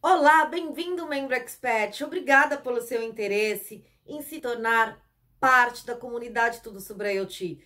Olá, bem-vindo, membro expert. Obrigada pelo seu interesse em se tornar parte da comunidade Tudo sobre IoT.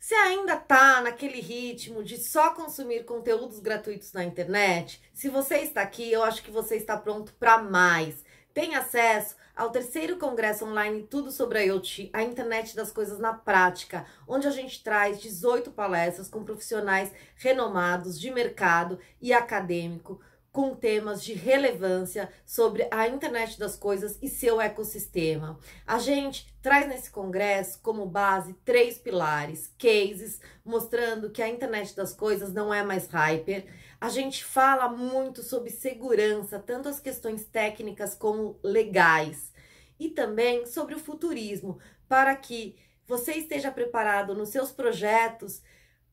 Se ainda tá naquele ritmo de só consumir conteúdos gratuitos na internet, se você está aqui, eu acho que você está pronto para mais. Tem acesso ao terceiro congresso online Tudo sobre IoT, a internet das coisas na prática, onde a gente traz 18 palestras com profissionais renomados de mercado e acadêmico com temas de relevância sobre a internet das coisas e seu ecossistema. A gente traz nesse congresso como base três pilares, cases, mostrando que a internet das coisas não é mais hyper. A gente fala muito sobre segurança, tanto as questões técnicas como legais, e também sobre o futurismo, para que você esteja preparado nos seus projetos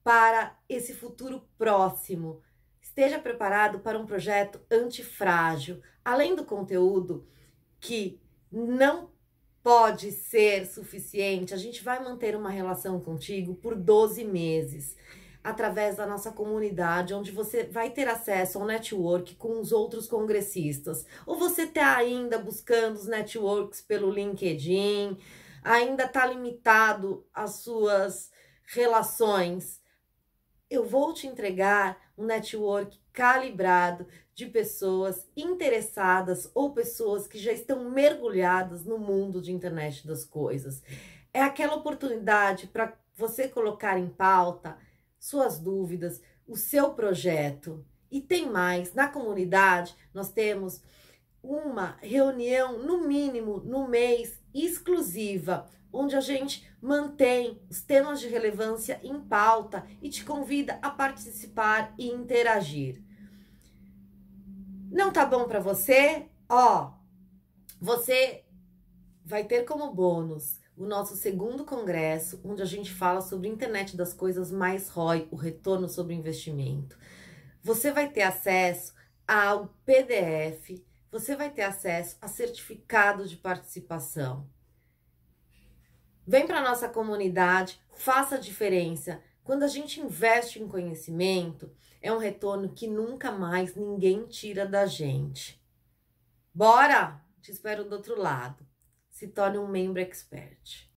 para esse futuro próximo Esteja preparado para um projeto antifrágil. Além do conteúdo que não pode ser suficiente, a gente vai manter uma relação contigo por 12 meses através da nossa comunidade, onde você vai ter acesso ao network com os outros congressistas. Ou você está ainda buscando os networks pelo LinkedIn, ainda está limitado às suas relações eu vou te entregar um network calibrado de pessoas interessadas ou pessoas que já estão mergulhadas no mundo de internet das coisas. É aquela oportunidade para você colocar em pauta suas dúvidas, o seu projeto. E tem mais, na comunidade nós temos uma reunião, no mínimo, no mês, exclusiva, onde a gente mantém os temas de relevância em pauta e te convida a participar e interagir. Não tá bom para você? Ó, você vai ter como bônus o nosso segundo congresso, onde a gente fala sobre internet das coisas mais ROI, o retorno sobre investimento. Você vai ter acesso ao PDF você vai ter acesso a certificado de participação. Vem para nossa comunidade, faça a diferença. Quando a gente investe em conhecimento, é um retorno que nunca mais ninguém tira da gente. Bora! Te espero do outro lado. Se torne um membro expert.